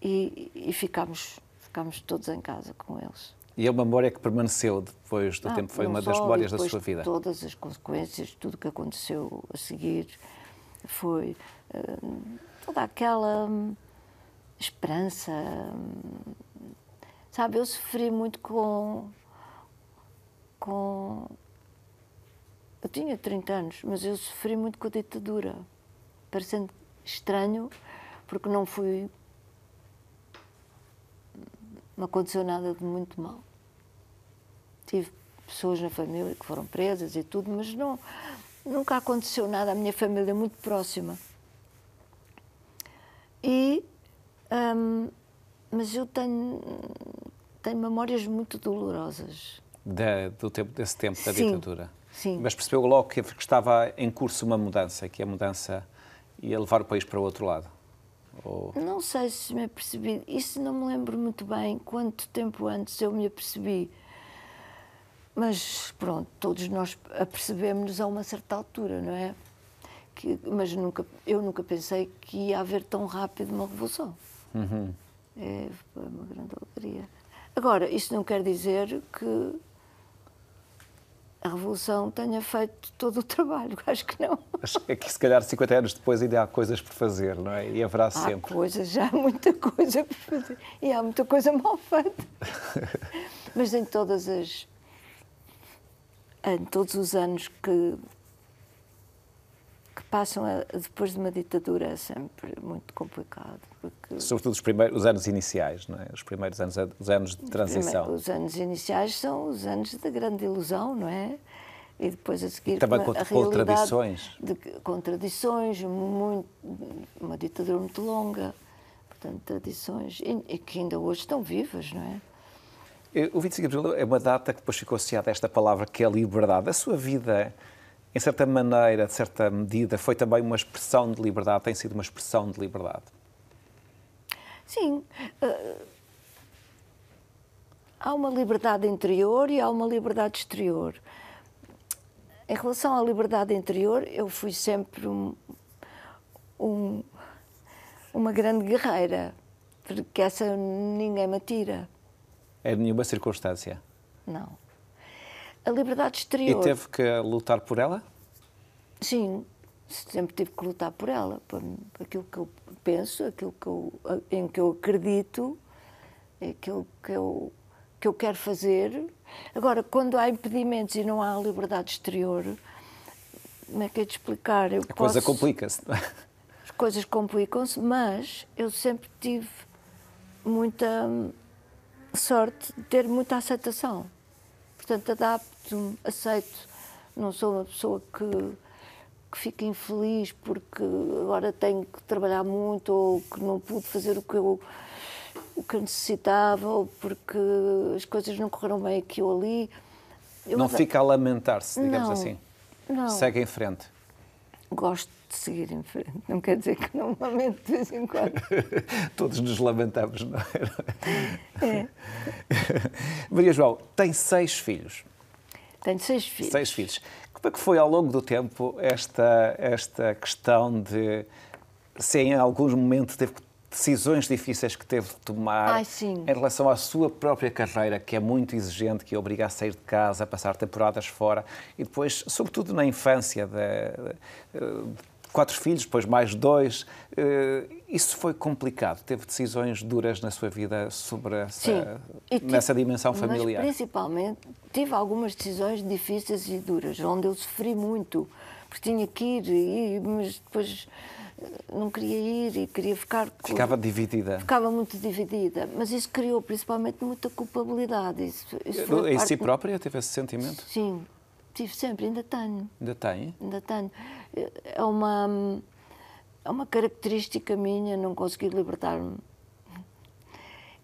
e, e ficámos, ficámos todos em casa com eles. E é uma memória que permaneceu depois do ah, tempo, foi uma só, das memórias da sua vida. Todas as consequências, tudo o que aconteceu a seguir, foi hum, toda aquela hum, esperança. Hum, sabe, eu sofri muito com. com. Eu tinha 30 anos, mas eu sofri muito com a ditadura. Parecendo estranho, porque não fui. Não aconteceu nada de muito mal. Tive pessoas na família que foram presas e tudo, mas não, nunca aconteceu nada à minha família é muito próxima. E, hum, mas eu tenho, tenho memórias muito dolorosas. Da, do tempo, desse tempo da sim, ditadura? Sim. Mas percebeu logo que estava em curso uma mudança, que a mudança ia levar o país para o outro lado? Ou... Não sei se me apercebi. Isso não me lembro muito bem quanto tempo antes eu me apercebi mas pronto, todos nós apercebemos-nos a uma certa altura, não é? Que, mas nunca, eu nunca pensei que ia haver tão rápido uma revolução. Uhum. É, foi uma grande alegria. Agora, isso não quer dizer que a Revolução tenha feito todo o trabalho, acho que não. Acho que, é que se calhar 50 anos depois ainda há coisas por fazer, não é? E haverá há sempre. Há coisas, há muita coisa por fazer e há muita coisa mal feita. Mas em todas as em todos os anos que, que passam a, depois de uma ditadura é sempre muito complicado. Porque... Sobretudo os primeiros os anos iniciais, não é? Os primeiros anos, os anos de transição. Primeiro, os anos iniciais são os anos da grande ilusão, não é? E depois a seguir. E também com, contradições. De, contradições, muito, uma ditadura muito longa, portanto, tradições, e, e que ainda hoje estão vivas, não é? O 25 de Abril é uma data que depois ficou associada a esta palavra que é liberdade. A sua vida, em certa maneira, de certa medida, foi também uma expressão de liberdade, tem sido uma expressão de liberdade. Sim. Uh, há uma liberdade interior e há uma liberdade exterior. Em relação à liberdade interior, eu fui sempre um, um, uma grande guerreira, porque essa ninguém me tira. É em nenhuma circunstância? Não. A liberdade exterior. E teve que lutar por ela? Sim, sempre tive que lutar por ela, por, aquilo que eu penso, aquilo que eu, em que eu acredito, é aquilo que eu, que eu quero fazer. Agora, quando há impedimentos e não há liberdade exterior, como é que é de explicar? Eu a posso... coisa complica-se. É? As coisas complicam-se, mas eu sempre tive muita sorte de ter muita aceitação. Portanto, adapto-me, aceito. Não sou uma pessoa que, que fica infeliz porque agora tenho que trabalhar muito ou que não pude fazer o que eu, o que eu necessitava ou porque as coisas não correram bem aqui ou ali. Eu não adapto. fica a lamentar-se, digamos não, assim. Não. Segue em frente. Gosto de seguir em frente. Não quer dizer que não lamente de vez em quando. Todos nos lamentamos, não é? é? Maria João, tem seis filhos. Tenho seis filhos. Seis filhos. Como é que foi ao longo do tempo esta, esta questão de se em alguns momentos teve decisões difíceis que teve de tomar Ai, em relação à sua própria carreira, que é muito exigente, que obriga a sair de casa, a passar temporadas fora e depois, sobretudo na infância, de, de, de quatro filhos, depois mais dois. Eh, isso foi complicado? Teve decisões duras na sua vida sobre essa, Sim, tive, nessa tipo, dimensão familiar? Mas principalmente tive algumas decisões difíceis e duras, onde eu sofri muito, porque tinha que ir, e, mas depois eh, não queria ir e queria ficar. Ficava dividida. Ficava muito dividida, mas isso criou principalmente muita culpabilidade. Isso, isso em parte... si própria teve esse sentimento? Sim, Tive sempre, ainda tenho. Ainda tem? Ainda tenho. É uma, é uma característica minha, não consegui libertar-me.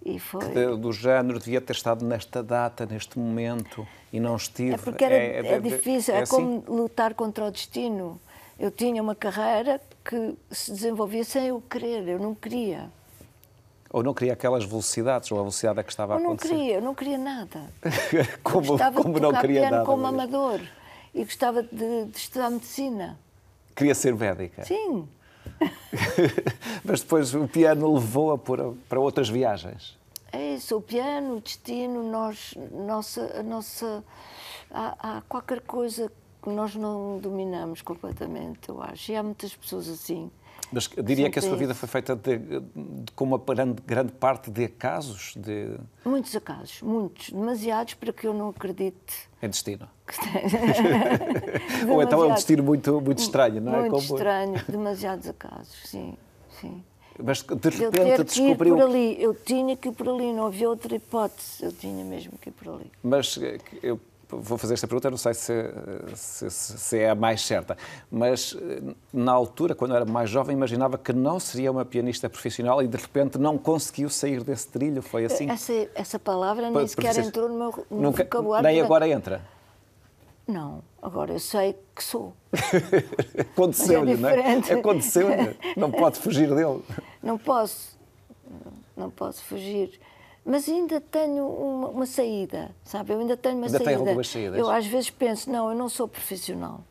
E foi. Que do género devia ter estado nesta data, neste momento, e não estive. É porque era, é, é, é, é difícil, é, é como assim? lutar contra o destino. Eu tinha uma carreira que se desenvolvia sem eu querer, eu não queria. Ou não queria aquelas velocidades, ou a velocidade a é que estava a acontecer? Eu não queria, eu não queria nada. como gostava como de não queria nada, como é? amador e gostava de, de estudar medicina. Queria ser médica? Sim. Mas depois o piano levou-a para outras viagens. É isso, o piano, o destino, nós, nossa, nossa, há, há, qualquer coisa que nós não dominamos completamente, eu acho. E há muitas pessoas assim. Mas diria Sim, que a sua vida foi feita de, de, com uma grande, grande parte de acasos? De... Muitos acasos, muitos. Demasiados para que eu não acredite. É destino. Ou então é um destino muito, muito estranho, não é? Muito estranho, demasiados acasos, sim, sim. Mas de repente eu descobriu. por ali, eu tinha que ir por ali, não havia outra hipótese, eu tinha mesmo que ir por ali. Mas eh, eu vou fazer esta pergunta, não sei se, se, se, é a mais certa, mas eh, na altura, quando era mais jovem, imaginava que não seria uma pianista profissional e de repente não conseguiu sair desse trilho, foi assim? Essa, essa palavra nem sequer entrou no meu no nunca, vocabulário. Nem agora entra? Não, agora eu sei que sou. Aconteceu-lhe, é não é? Aconteceu-lhe, não pode fugir dele. Não posso, não posso fugir mas ainda tenho uma, uma, saída, sabe? Eu ainda tenho uma ainda saída. Tem algumas saídas. Eu às vezes penso, não, eu não sou profissional.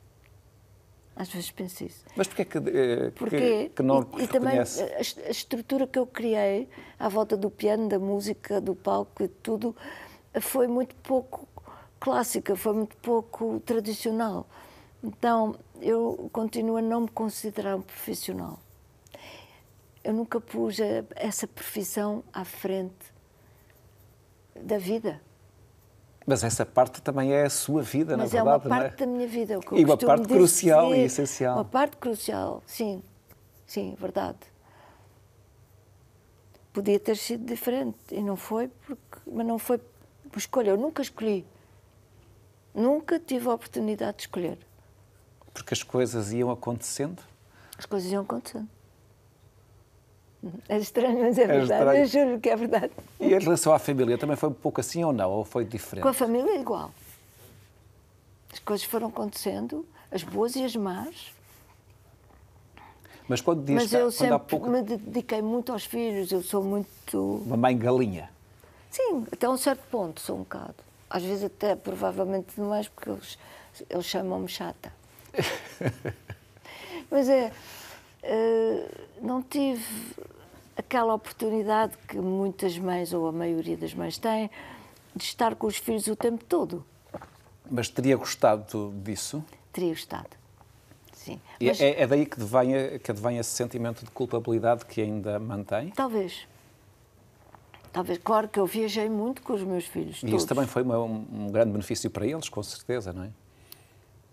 Às vezes penso isso. Mas porquê que, eh, porque, que, que não E, e também a, a, estrutura que eu criei à volta do piano, da música, do palco e tudo, foi muito pouco clássica, foi muito pouco tradicional. Então, eu continuo a não me considerar um profissional. Eu nunca pus a, essa profissão à frente da vida. Mas essa parte também é a sua vida, Mas na é verdade, é uma é? parte é? da minha vida. É o que e uma parte crucial dizer, e essencial. Uma parte crucial, sim. Sim, verdade. Podia ter sido diferente e não foi, porque, mas não foi por escolha. Eu nunca escolhi. Nunca tive a oportunidade de escolher. Porque as coisas iam acontecendo? As coisas iam acontecendo. É estranho, mas é, é verdade. Estranho. Eu juro que é verdade. E em relação à família, também foi um pouco assim ou não? Ou foi diferente? Com a família, é igual. As coisas foram acontecendo, as boas e as más. Mas quando diz Mas eu quando sempre pouco... me dediquei muito aos filhos, eu sou muito. Uma mãe galinha? Sim, até um certo ponto sou um bocado. Às vezes até provavelmente demais, porque eles, eles chamam-me chata. Mas é. Uh não tive aquela oportunidade que muitas mães, ou a maioria das mães, têm, de estar com os filhos o tempo todo. Mas teria gostado disso? Teria gostado, sim. Mas... É, é, daí que advém, que esse sentimento de culpabilidade que ainda mantém? Talvez. Talvez, claro que eu viajei muito com os meus filhos. E todos. isso também foi uma, um grande benefício para eles, com certeza, não é?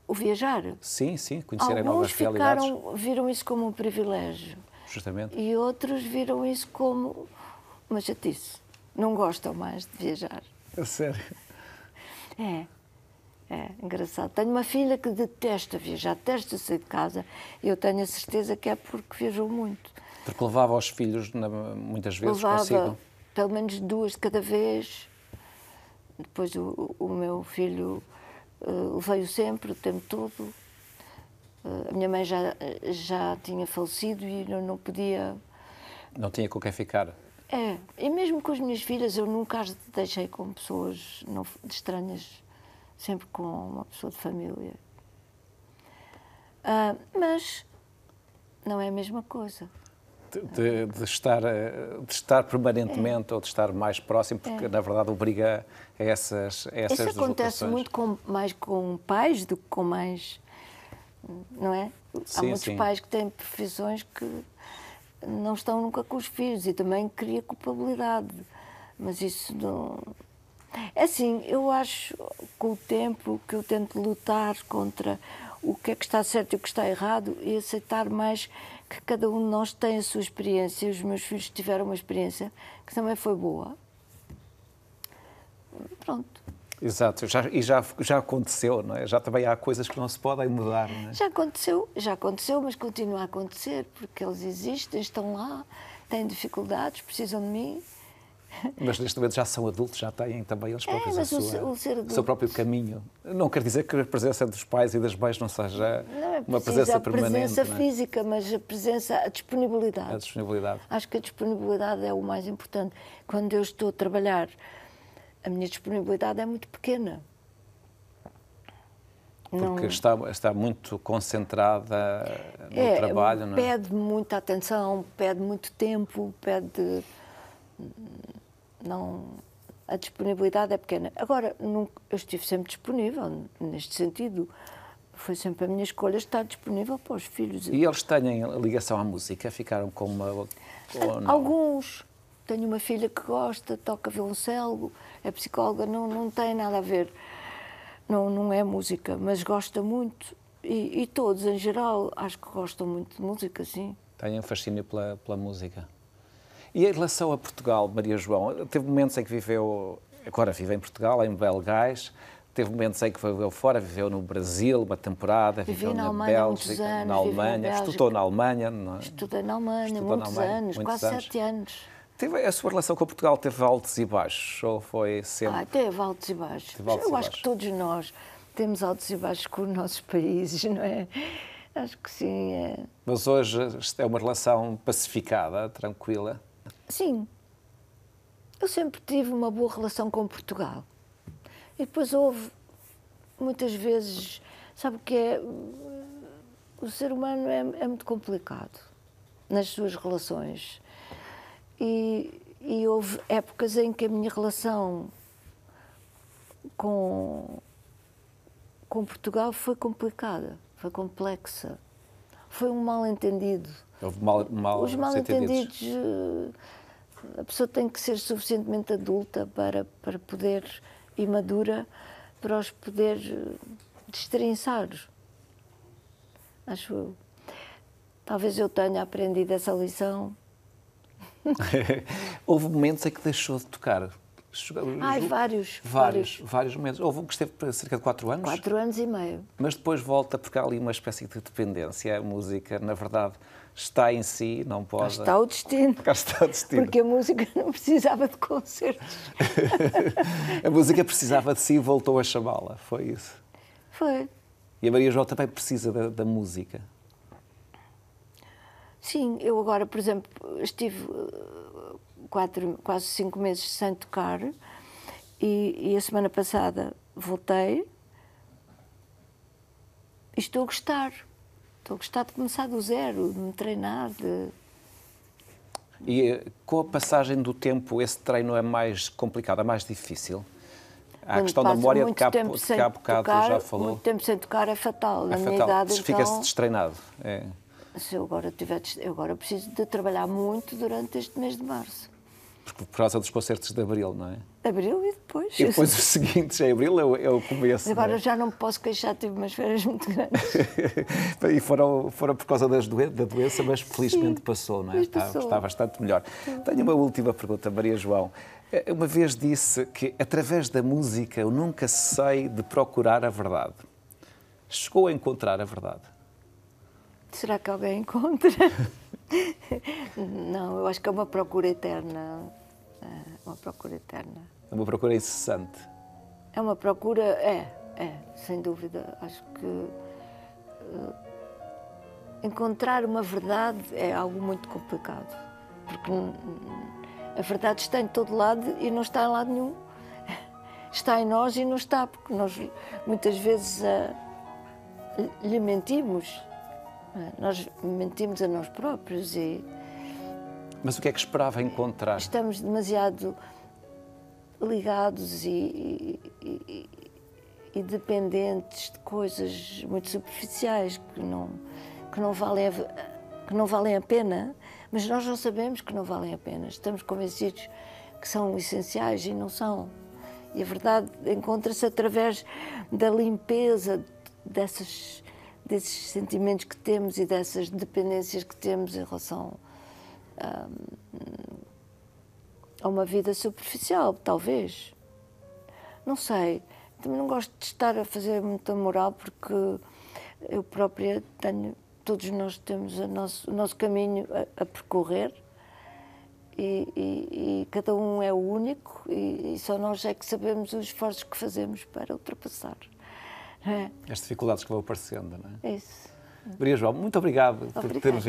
O viajar? Sim, sim, conhecerem novas ficaram, realidades. Alguns viram isso como um privilégio justamente. E outros viram isso como uma chatice. Não gostam mais de viajar. É sério? É. É, engraçado. Tenho uma filha que detesta viajar, detesta sair de casa. E eu tenho a certeza que é porque viajou muito. Porque levava os filhos na, muitas vezes levava consigo? pelo menos duas de cada vez. Depois o, o meu filho uh, eh, veio sempre o tempo todo a minha mãe já, já tinha falecido e eu não podia. Não tinha com quem ficar? É, e mesmo com as minhas filhas, eu nunca as deixei com pessoas não, estranhas, sempre com uma pessoa de família. Uh, mas não é a mesma coisa. De, de, estar, eh, de estar permanentemente é. ou de estar mais próximo, porque é. na verdade obriga a essas a essas Isso acontece muito com, mais com pais do que com mães não é? Sim, Há muitos sim. pais que têm profissões que não estão nunca com os filhos e também cria culpabilidade. Mas isso não. É assim, eu acho com o tempo que eu tento lutar contra o que é que está certo e o que está errado e aceitar mais que cada um de nós tem a sua experiência os meus filhos tiveram uma experiência que também foi boa. Pronto. Exato, já, e já, já aconteceu, não é? Já também há coisas que não se podem mudar, não é? Já aconteceu, já aconteceu, mas continua a acontecer, porque eles existem, estão lá, têm dificuldades, precisam de mim. Mas neste momento já são adultos, já têm também eles é, próprios é, a sua, o, o seu próprio caminho. Não quer dizer que a presença dos pais e das mães não seja não é uma presença permanente. Não é A presença física, mas a presença, a disponibilidade. a disponibilidade. Acho que a disponibilidade é o mais importante. Quando eu estou a trabalhar a minha disponibilidade é muito pequena. Porque não... está, está muito concentrada no é, trabalho, não é? Pede muita atenção, pede muito tempo, pede. Não. A disponibilidade é pequena. Agora, nunca, eu estive sempre disponível, neste sentido. Foi sempre a minha escolha estar disponível para os filhos. E eles têm ligação à música? Ficaram com uma. Alguns tenho uma filha que gosta, toca violoncelo, é psicóloga, não, não tem nada a ver. Não, não é música, mas gosta muito. E, e todos, em geral, acho que gostam muito de música, sim. Têm um fascínio pela, pela música. E em relação a Portugal, Maria João, teve momentos em que viveu, agora vive em Portugal, em Belgás, teve momentos em que viveu fora, viveu no Brasil uma temporada, Vivi viveu na, na Alemanha, Bélgica, anos, é? na Alemanha, estudou na Alemanha. Estudei na Alemanha, muitos na Alemanha, anos, muitos quase anos. sete anos. Teve, a sua relação com Portugal teve altos e baixos? Ou foi sempre. Ah, teve altos e baixos. altos Eu e acho baixos. que todos nós temos altos e baixos com os nossos países, não é? Acho que sim. É. Mas hoje é uma relação pacificada, tranquila? Sim. Eu sempre tive uma boa relação com Portugal. E depois houve, muitas vezes, sabe o que é? O ser humano é, é muito complicado nas suas relações e, e houve épocas em que a minha relação com, com Portugal foi complicada, foi complexa. Foi um mal-entendido. Houve mal, mal Os mal-entendidos. Eh, a pessoa tem que ser suficientemente adulta para, para poder, e madura, para os poder eh, destrinçar. Acho eu. Talvez eu tenha aprendido essa lição Houve momentos em que deixou de tocar. Ai, vários, vários, vários. momentos. Houve um que esteve por cerca de 4 anos. 4 anos e meio. Mas depois volta, porque há ali uma espécie de dependência. A música, na verdade, está em si, não pode. Cá está o destino. Cá está o destino. Porque a música não precisava de concertos. a música precisava de si e voltou a chamá-la. Foi isso. Foi. E a Maria João também precisa da, da música. Sim, eu agora, por exemplo, estive eh, quatro, quase cinco meses sem tocar e, e a semana passada voltei e estou a gostar. Estou a gostar de começar do zero, de me treinar, de... E eh, com a passagem do tempo, esse treino é mais complicado, é mais difícil? Há a questão da memória de que há, tempo que há bocado tocar, já falou. Muito tempo sem tocar é fatal. É Na é fatal. fica-se então... destreinado. É se eu agora tiver, eu agora preciso de trabalhar muito durante este mês de março. por causa dos concertos de abril, não é? Abril e depois. E depois os seguintes, em abril é o, é começo. Agora é? já não me posso queixar, tive umas férias muito grandes. e foram, foram por causa doen da doença, mas felizmente Sim, passou, não é? Está, está, bastante melhor. Sim. Tenho uma última pergunta, Maria João. É, uma vez disse que através da música eu nunca sei de procurar a verdade. Chegou a encontrar a verdade? Será que alguém encontra? não, eu acho que é uma procura eterna. Eh, uma procura eterna. É uma procura incessante. É uma procura, é, é, sem dúvida. Acho que uh, encontrar uma verdade é algo muito complicado. Porque a verdade está em todo lado e não está em lado nenhum. Está em nós e não está, porque nós muitas vezes uh, lhe mentimos é? Nós mentimos a nós próprios e. Mas o que é que esperava encontrar? Estamos demasiado ligados e, e, e dependentes de coisas muito superficiais que não, que, não valem a, que não valem a pena, mas nós não sabemos que não valem a pena. Estamos convencidos que são essenciais e não são. E a verdade encontra-se através da limpeza dessas desses sentimentos que temos e dessas dependências que temos em relação um, a uma vida superficial, talvez. Não sei. Também não gosto de estar a fazer muita moral porque eu própria tenho, todos nós temos nosso, o nosso caminho a, a percorrer e, e, e, cada um é o único e, e só nós é que sabemos os esforços que fazemos para ultrapassar. É. As dificuldades que vão aparecendo, não é? é isso. Maria João, muito obrigado por ter vindo.